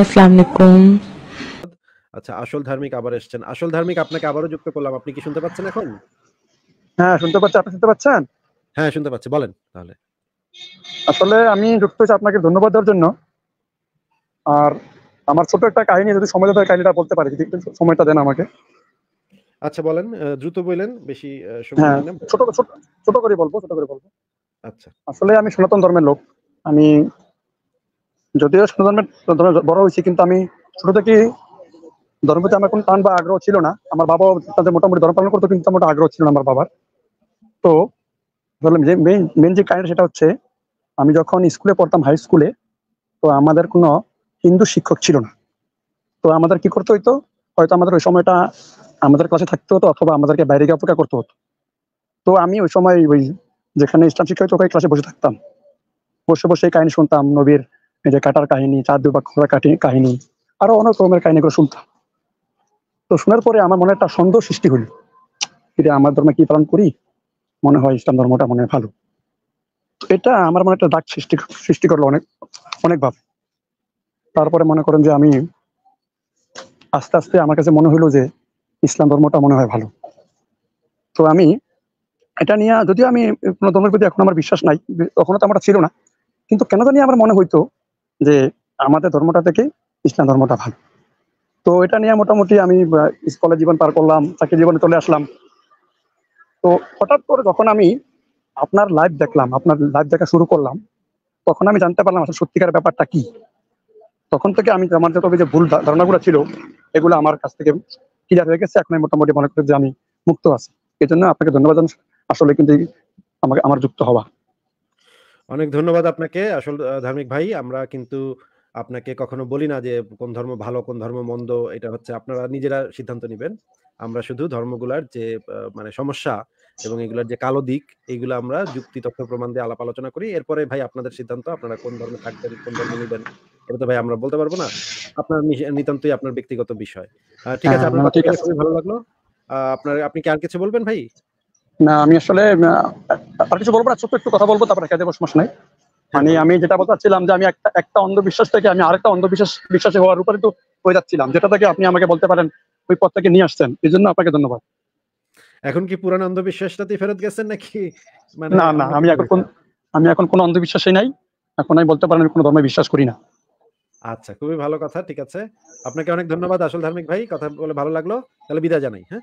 আসসালামু আচ্ছা আসল ধার্মিক আবার এসেছেন আসল ধার্মিক আপনাকে আবারও যুক্ত করলাম আপনি কি শুনতে পাচ্ছেন এখন হ্যাঁ শুনতে পাচ্ছি আপনি শুনতে পাচ্ছেন হ্যাঁ শুনতে পাচ্ছি বলেন তাহলে আসলে আমি যুক্ত হয়েছি আপনাকে ধন্যবাদ দেওয়ার জন্য আর আমার ছোট একটা কাহিনী যদি সময় দেওয়ার কাহিনীটা বলতে পারি যদি সময়টা দেন আমাকে আচ্ছা বলেন দ্রুত বলেন বেশি সময় হ্যাঁ, ছোট ছোট করে বলবো ছোট করে বলবো আচ্ছা আসলে আমি সনাতন ধর্মের লোক আমি যদিও সনাতন ধর্মে বড় হয়েছি কিন্তু আমি ছোট থেকে ধর্ম প্রতি আমার কোনো টান বা আগ্রহ ছিল না আমার বাবা তাদের মোটামুটি ধর্ম পালন করতো কিন্তু মোটামুটি আগ্রহ ছিল না আমার বাবার তো ধরলাম যে মেন মেন যে কারণ সেটা হচ্ছে আমি যখন স্কুলে পড়তাম হাই স্কুলে তো আমাদের কোনো হিন্দু শিক্ষক ছিল না তো আমাদের কি করতে হইতো হয়তো আমাদের ওই সময়টা আমাদের ক্লাসে থাকতে হতো অথবা আমাদেরকে বাইরে গিয়ে অপেক্ষা করতে হতো তো আমি ওই সময় ওই যেখানে ইসলাম শিক্ষা হতো ওখানে ক্লাসে বসে থাকতাম বসে বসে কাহিনী শুনতাম নবীর এই যে কাটার কাহিনী চার বা খোঁড়া কাহিনী আরো অনেক রকমের কাহিনীগুলো শুনতাম তো শোনার পরে আমার মনে একটা সন্দেহ সৃষ্টি হলো যে আমার ধর্মে কি পালন করি মনে হয় ইসলাম ধর্মটা মনে ভালো এটা আমার মনে একটা দাগ সৃষ্টি সৃষ্টি করলো অনেক অনেকভাবে তারপরে মনে করেন যে আমি আস্তে আস্তে আমার কাছে মনে হলো যে ইসলাম ধর্মটা মনে হয় ভালো তো আমি এটা নিয়ে যদিও আমি কোনো ধর্মের প্রতি এখন আমার বিশ্বাস নাই তখনও তো আমার ছিল না কিন্তু কেন জানি আমার মনে হইতো যে আমাদের ধর্মটা থেকে ইসলাম ধর্মটা ভালো তো এটা নিয়ে মোটামুটি আমি স্কুলে জীবন পার করলাম চাকরি জীবনে চলে আসলাম তো হঠাৎ করে যখন আমি আপনার লাইভ দেখলাম আপনার লাইভ দেখা শুরু করলাম তখন আমি জানতে পারলাম আসলে সত্যিকার ব্যাপারটা কি তখন থেকে আমি আমার যত যে ভুল ধারণাগুলো ছিল এগুলো আমার কাছ থেকে ক্লিয়ার হয়ে গেছে এখন আমি মোটামুটি মনে করি যে আমি মুক্ত আছি এই জন্য আপনাকে ধন্যবাদ আসলে কিন্তু আমাকে আমার যুক্ত হওয়া অনেক ধন্যবাদ আপনাকে আসল ধার্মিক ভাই আমরা কিন্তু আপনাকে কখনো বলি না যে কোন ধর্ম ভালো কোন ধর্ম মন্দ এটা হচ্ছে আপনারা নিজেরা সিদ্ধান্ত নেবেন আমরা শুধু ধর্মগুলার যে মানে সমস্যা এবং এগুলার যে কালো দিক এগুলো আমরা যুক্তি তথ্য প্রমাণ দিয়ে আলাপ আলোচনা করি এরপরে ভাই আপনাদের সিদ্ধান্ত আপনারা কোন ধর্মে থাকবেন কোন ধর্ম নেবেন এটা তো ভাই আমরা বলতে পারবো না আপনার নিতান্তই আপনার ব্যক্তিগত বিষয় ঠিক হ্যাঁ, আছে আপনার হ্যাঁ, ভালো লাগলো আপনার আপনি কি আর কিছু বলবেন ভাই না আমি আসলে আর কিছু বলবো না ছোট্ট একটু কথা বলবো তারপরে খেতে সমস্যা নাই মানে আমি যেটা বলছিলাম যে আমি একটা একটা অন্ধবিশ্বাস থেকে আমি আরেকটা অন্ধবিশ্বাস বিশ্বাসে হওয়ার উপরে তো হয়ে যাচ্ছিলাম যেটা থেকে আপনি আমাকে বলতে পারেন ওই পথটাকে নিয়ে আসছেন এই জন্য আপনাকে ধন্যবাদ এখন কি পুরান অন্ধবিশ্বাসটাতে ফেরত গেছেন নাকি মানে না না আমি এখন আমি এখন কোনো অন্ধবিশ্বাসই নাই এখন আমি বলতে পারেন আমি কোনো ধর্মে বিশ্বাস করি না আচ্ছা খুবই ভালো কথা ঠিক আছে আপনাকে অনেক ধন্যবাদ আসল ধার্মিক ভাই কথা বলে ভালো লাগলো তাহলে বিদায় জানাই হ্যাঁ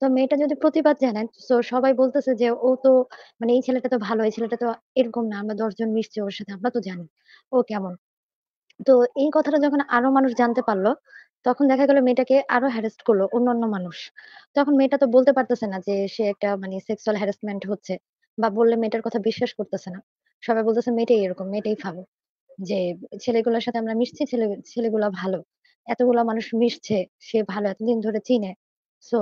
তো মেয়েটা যদি প্রতিবাদ জানায় তো সবাই বলতেছে যে ও তো মানে এই ছেলেটা তো ভালো এই ছেলেটা তো এরকম না আমরা দশজন মিশছি ওর সাথে আমরা তো জানি ও কেমন। তো এই কথাটা যখন আরো মানুষ জানতে পারলো তখন দেখা গেল মেয়েটাকে আরো হ্যারেস্ট করলো অন্যান্য মানুষ। তখন মেয়েটা তো বলতে পারতেছে না যে সে একটা মানে সেক্সুয়াল হ্যারাসমেন্ট হচ্ছে বা বললে মেয়েটার কথা বিশ্বাস করতেছে না। সবাই বলতেছে মেয়েটাই এরকম, মেয়েটাই ভালো যে ছেলেগুলোর সাথে আমরা মিশছি, ছেলে ছেলেগুলা ভালো। এতগুলা মানুষ মিশছে, সে ভালো এতদিন ধরে চিনে। সো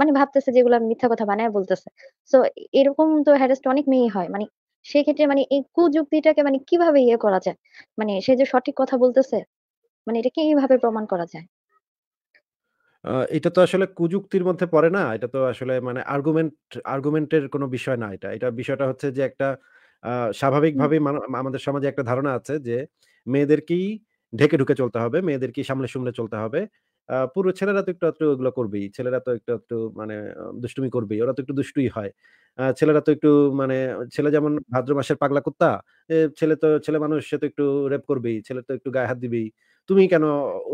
মানে ভাবতেছে যেগুলা মিথ্যা কথা বানায় বলতেছে। তো এরকম তো হ্যারাসড অনেক মেয়ে হয়। মানে সেক্ষেত্রে মানে এই কুযুক্তিটাকে মানে কিভাবে ইয়ে করা যায়? মানে সে যে সঠিক কথা বলতেছে, মানে এটা কিভাবে প্রমাণ করা যায়? এটা তো আসলে কুযুক্তির মধ্যে পড়ে না। এটা তো আসলে মানে আর্গুমেন্ট আর্গুমেন্টের কোনো বিষয় না এটা। এটা বিষয়টা হচ্ছে যে একটা আ হুম। আমাদের সমাজে একটা ধারণা আছে যে মেয়েদেরকেই ঢেকে ঢুকে চলতে হবে। মেয়েদেরকেই সামলে-সুমলে চলতে হবে। পুরো ছেলেরা তো একটু একটু ওগুলো করবেই ছেলেরা তো একটু একটু মানে দুষ্টুমি করবেই ওরা তো একটু দুষ্টুই হয় আহ, ছেলেরা তো একটু মানে ছেলে যেমন ভাদ্র মাসের পাগলা কুত্তা ছেলে তো ছেলে মানুষ সে তো একটু রেপ করবেই ছেলে তো একটু গায়ে হাত দিবেই তুমি কেন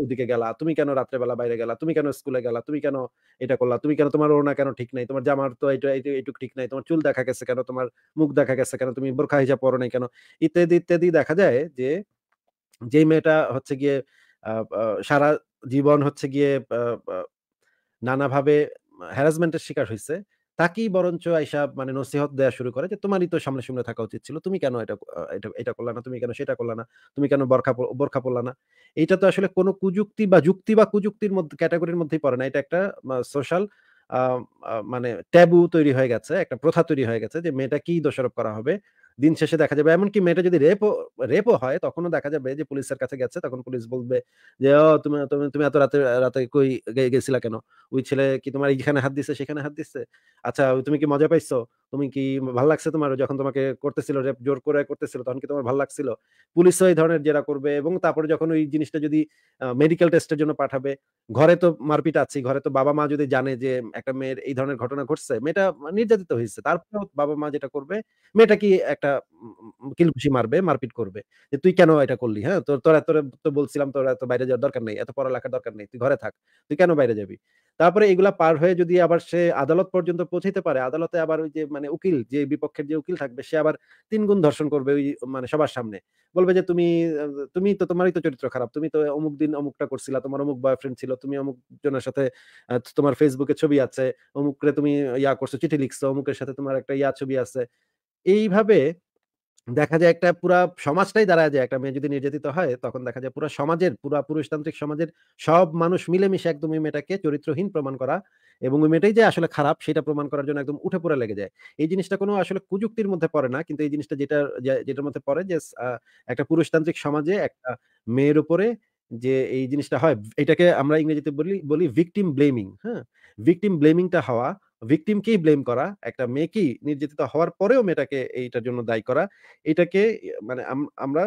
ওদিকে গেলা তুমি কেন রাত্রেবেলা বাইরে গেলা তুমি কেন স্কুলে গেলা তুমি কেন এটা করলা তুমি কেন তোমার ওনা কেন ঠিক নাই তোমার জামার তো এটা এইটুকু ঠিক নাই তোমার চুল দেখা গেছে কেন তোমার মুখ দেখা গেছে কেন তুমি বোরখা হিজাব পরো নাই কেন ইত্যাদি ইত্যাদি দেখা যায় যে যেই মেয়েটা হচ্ছে গিয়ে সারা জীবন হচ্ছে গিয়ে নানাভাবে হ্যারাসমেন্টের শিকার হয়েছে তাকেই বরঞ্চ আইসা মানে নসিহত দেওয়া শুরু করে যে তোমারই তো সামনে সামনে থাকা উচিত ছিল তুমি কেন এটা এটা করলা না তুমি কেন সেটা করলা না তুমি কেন বরখা বোরখা পড়লা না এটা তো আসলে কোনো কুযুক্তি বা যুক্তি বা কুযুক্তির মধ্যে ক্যাটাগরির মধ্যেই পড়ে না এটা একটা সোশ্যাল মানে ট্যাবু তৈরি হয়ে গেছে একটা প্রথা তৈরি হয়ে গেছে যে মেয়েটা কি দোষারোপ করা হবে দিন শেষে দেখা যাবে এমনকি মেয়েটা যদি রেপও রেপও হয় তখনও দেখা যাবে যে পুলিশের কাছে গেছে তখন পুলিশ বলবে যে ও তুমি তুমি তুমি এত রাতে রাতে কই গেছিলা কেন ওই ছেলে কি তোমার এইখানে হাত দিছে সেখানে হাত দিচ্ছে আচ্ছা তুমি কি মজা পাইছো তুমি কি ভালো লাগছে তোমার যখন তোমাকে করতেছিল রেপ জোর করে করতেছিল তখন কি তোমার ভালো লাগছিল পুলিশও এই ধরনের জেরা করবে এবং তারপরে যখন ওই জিনিসটা যদি মেডিকেল টেস্টের জন্য পাঠাবে ঘরে তো মারপিট আছে ঘরে তো বাবা মা যদি জানে যে একটা মেয়ের এই ধরনের ঘটনা ঘটছে মেয়েটা নির্যাতিত হয়েছে তারপরেও বাবা মা যেটা করবে মেয়েটা কি একটা একটা কিলঘুষি মারবে মারপিট করবে যে তুই কেন এটা করলি হ্যাঁ তোর তোরা তোর তো বলছিলাম তোর এত বাইরে যাওয়ার দরকার নেই এত পড়ালেখার দরকার নেই তুই ঘরে থাক তুই কেন বাইরে যাবি তারপরে এগুলা পার হয়ে যদি আবার সে আদালত পর্যন্ত পৌঁছাইতে পারে আদালতে আবার ওই যে মানে উকিল যে বিপক্ষের যে উকিল থাকবে সে আবার তিন গুণ ধর্ষণ করবে ওই মানে সবার সামনে বলবে যে তুমি তুমি তো তোমারই তো চরিত্র খারাপ তুমি তো অমুক দিন অমুকটা করছিলা তোমার অমুক বয়ফ্রেন্ড ছিল তুমি অমুক জনের সাথে তোমার ফেসবুকে ছবি আছে অমুকরে তুমি ইয়া করছো চিঠি লিখছো অমুকের সাথে তোমার একটা ইয়া ছবি আছে এইভাবে দেখা যায় একটা পুরা সমাজটাই দাঁড়ায় যায় একটা মেয়ে যদি নির্যাতিত হয় তখন দেখা যায় পুরা সমাজের পুরা পুরুষতান্ত্রিক সমাজের সব মানুষ মিলেমিশে একদম ওই মেয়েটাকে চরিত্রহীন প্রমাণ করা এবং ওই মেয়েটাই যে আসলে খারাপ সেটা প্রমাণ করার জন্য একদম উঠে পড়ে লেগে যায় এই জিনিসটা কোনো আসলে কুযুক্তির মধ্যে পড়ে না কিন্তু এই জিনিসটা যেটা যেটার মধ্যে পড়ে যে একটা পুরুষতান্ত্রিক সমাজে একটা মেয়ের উপরে যে এই জিনিসটা হয় এটাকে আমরা ইংরেজিতে বলি বলি ভিকটিম ব্লেমিং হ্যাঁ ভিকটিম ব্লেমিংটা হওয়া ভিকটিমকেই ব্লেম করা একটা মেয়েকেই নির্যাতিত হওয়ার পরেও মেয়েটাকে এইটার জন্য দায়ী করা এটাকে মানে আমরা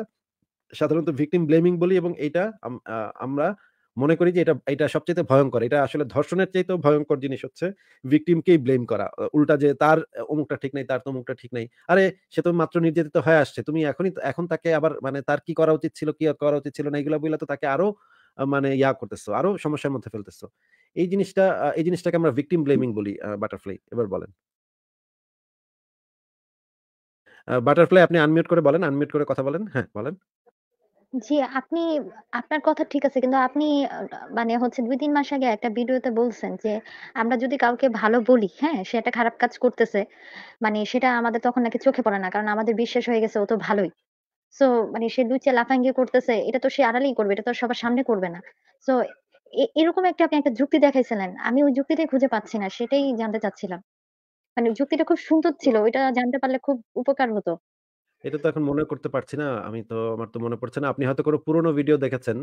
সাধারণত ভিকটিম ব্লেমিং বলি এবং এটা আমরা মনে করি যে এটা এটা সবচেয়ে ভয়ঙ্কর এটা আসলে ধর্ষণের চাইতেও ভয়ঙ্কর জিনিস হচ্ছে ভিকটিমকেই ব্লেম করা উল্টা যে তার অমুকটা ঠিক নাই তার তমুকটা ঠিক নাই আরে সে তো মাত্র নির্যাতিত হয়ে আসছে তুমি এখনই এখন তাকে আবার মানে তার কি করা উচিত ছিল কি করা উচিত ছিল না এগুলো বললে তো তাকে আরো মানে ইয়া করতেছো আরো সমস্যার মধ্যে ফেলতেছো এই জিনিসটা এই জিনিসটাকে আমরা ভিকটিম ব্লেমিং বলি বাটারফ্লাই এবার বলেন বাটারফ্লাই আপনি আনমিউট করে বলেন আনমিউট করে কথা বলেন হ্যাঁ বলেন জি আপনি আপনার কথা ঠিক আছে কিন্তু আপনি মানে হচ্ছে দুই তিন মাস আগে একটা ভিডিওতে বলছেন যে আমরা যদি কাউকে ভালো বলি হ্যাঁ সে একটা খারাপ কাজ করতেছে মানে সেটা আমাদের তখন নাকি চোখে পড়ে না কারণ আমাদের বিশ্বাস হয়ে গেছে ও তো ভালোই সো মানে সে লুচিয়া লাফাঙ্গি করতেছে এটা তো সে আড়ালেই করবে এটা তো সবার সামনে করবে না সো এরকম একটা আপনি একটা যুক্তি দেখাইছিলেন আমি ওই যুক্তিটাই খুঁজে পাচ্ছি না সেটাই জানতে চাচ্ছিলাম মানে যুক্তিটা খুব সুন্দর ছিল ওইটা জানতে পারলে খুব উপকার হতো এটা তো এখন মনে করতে পারছি না। আমি তো আমার তো মনে পড়ছে না। আপনি হয়তো কোনো পুরনো ভিডিও দেখেছেন।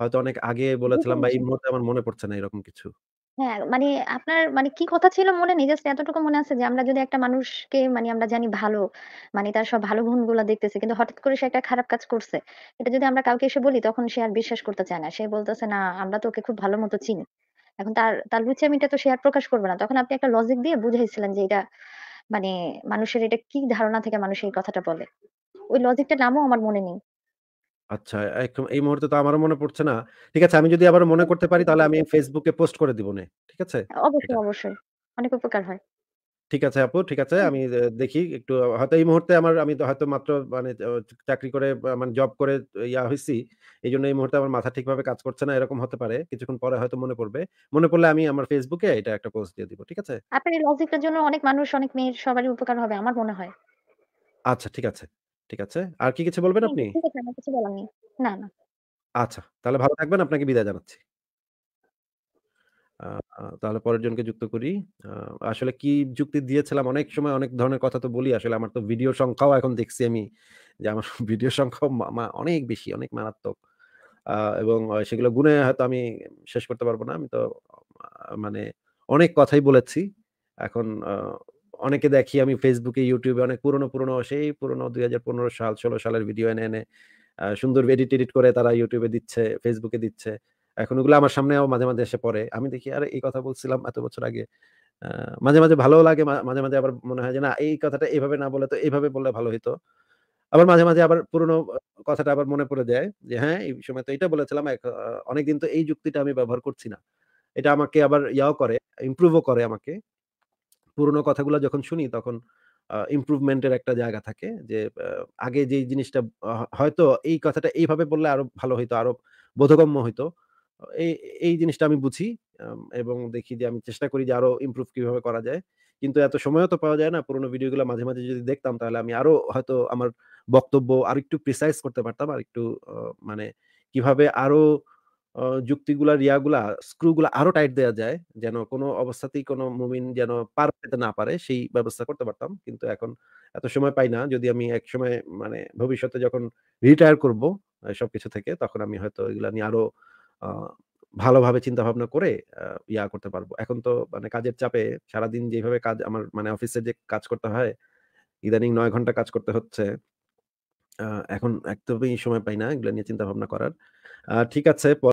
হয়তো অনেক আগে বলেছিলাম বা এই মুহূর্তে আমার মনে পড়ছে না এরকম কিছু। হ্যাঁ, মানে আপনার মানে কি কথা ছিল মনে নেই। জাস্ট এতটুকু মনে আছে যে আমরা যদি একটা মানুষকে মানে আমরা জানি ভালো, মানে তার সব ভালো গুণগুলা দেখতেছি। কিন্তু হঠাৎ করে সে একটা খারাপ কাজ করছে। এটা যদি আমরা কাউকে এসে বলি তখন সে আর বিশ্বাস করতে চায় না। সে বলতেছে, "না আমরা তো ওকে খুব ভালো মতো চিনি।" এখন তার তার লুচামিটা তো সে আর প্রকাশ করবে না। তখন আপনি একটা লজিক দিয়ে বুঝাইছিলেন যে এটা মানে মানুষের এটা কি ধারণা থেকে মানুষ এই কথাটা বলে। ওই লজিকটার নামও আমার মনে নেই। আচ্ছা এখন এই মুহূর্তে তো আমারও মনে পড়ছে না ঠিক আছে আমি যদি আবার মনে করতে পারি তাহলে আমি ফেসবুকে পোস্ট করে দিব নে ঠিক আছে অবশ্যই অবশ্যই অনেক উপকার হয় ঠিক আছে আপু ঠিক আছে আমি দেখি একটু হয়তো এই মুহূর্তে আমার আমি হয়তো মাত্র মানে চাকরি করে মানে জব করে ইয়া হয়েছি এই জন্য এই মুহূর্তে আমার মাথা ঠিকভাবে কাজ করছে না এরকম হতে পারে কিছুক্ষণ পরে হয়তো মনে পড়বে মনে পড়লে আমি আমার ফেসবুকে এটা একটা পোস্ট দিয়ে দিব ঠিক আছে আপনার এই লজিকটার জন্য অনেক মানুষ অনেক মেয়ের সবারই উপকার হবে আমার মনে হয় আচ্ছা ঠিক আছে ঠিক আছে। আর কি কিছু বলবেন আপনি? আচ্ছা, তাহলে ভালো থাকবেন। আপনাকে বিদায় জানাচ্ছি। তাহলে পরের জনকে যুক্ত করি। আসলে কি যুক্তি দিয়েছিলাম অনেক সময় অনেক ধরনের কথা তো বলি। আসলে আমার তো ভিডিও সংখ্যাও এখন দেখছি আমি যে আমার ভিডিও সংখ্যাও অনেক বেশি, অনেক মারাত্মক। এবং সেগুলো গুণে হয়তো আমি শেষ করতে পারবো না। আমি তো মানে অনেক কথাই বলেছি। এখন অনেকে দেখি আমি ফেসবুকে ইউটিউবে অনেক পুরনো পুরনো সেই পুরনো দুই হাজার পনেরো সাল ষোলো সালের ভিডিও এনে এনে সুন্দর এডিট এডিট করে তারা ইউটিউবে দিচ্ছে ফেসবুকে দিচ্ছে এখন ওগুলো আমার সামনেও মাঝে মাঝে এসে পড়ে আমি দেখি আর এই কথা বলছিলাম এত বছর আগে মাঝে মাঝে ভালো লাগে মাঝে মাঝে আবার মনে হয় যে না এই কথাটা এভাবে না বলে তো এইভাবে বললে ভালো হইতো আবার মাঝে মাঝে আবার পুরনো কথাটা আবার মনে পড়ে যায় যে হ্যাঁ এই সময় তো এটা বলেছিলাম অনেকদিন তো এই যুক্তিটা আমি ব্যবহার করছি না এটা আমাকে আবার ইয়াও করে ইমপ্রুভও করে আমাকে পুরনো কথাগুলো যখন শুনি তখন ইমপ্রুভমেন্টের একটা জায়গা থাকে যে আগে যে জিনিসটা হয়তো এই কথাটা এইভাবে বললে আরো ভালো হইতো আরো বোধগম্য হইতো এই এই জিনিসটা আমি বুঝি এবং দেখি যে আমি চেষ্টা করি যে আরো ইমপ্রুভ কিভাবে করা যায় কিন্তু এত সময়ও তো পাওয়া যায় না পুরোনো ভিডিওগুলো মাঝে মাঝে যদি দেখতাম তাহলে আমি আরো হয়তো আমার বক্তব্য আর একটু প্রিসাইজ করতে পারতাম আর একটু মানে কিভাবে আরো যুক্তিগুলা রিয়াগুলা স্ক্রুগুলা আরো টাইট দেওয়া যায় যেন কোনো অবস্থাতেই কোনো মুমিন যেন পার পেতে না পারে সেই ব্যবস্থা করতে পারতাম কিন্তু এখন এত সময় পাই না যদি আমি এক সময় মানে ভবিষ্যতে যখন রিটায়ার করব সবকিছু থেকে তখন আমি হয়তো এগুলা নিয়ে আরো ভালোভাবে চিন্তা ভাবনা করে ইয়া করতে পারবো এখন তো মানে কাজের চাপে সারাদিন যেভাবে কাজ আমার মানে অফিসে যে কাজ করতে হয় ইদানিং নয় ঘন্টা কাজ করতে হচ্ছে এখন একদমই সময় পাই না এগুলো নিয়ে চিন্তা ভাবনা করার ঠিক আছে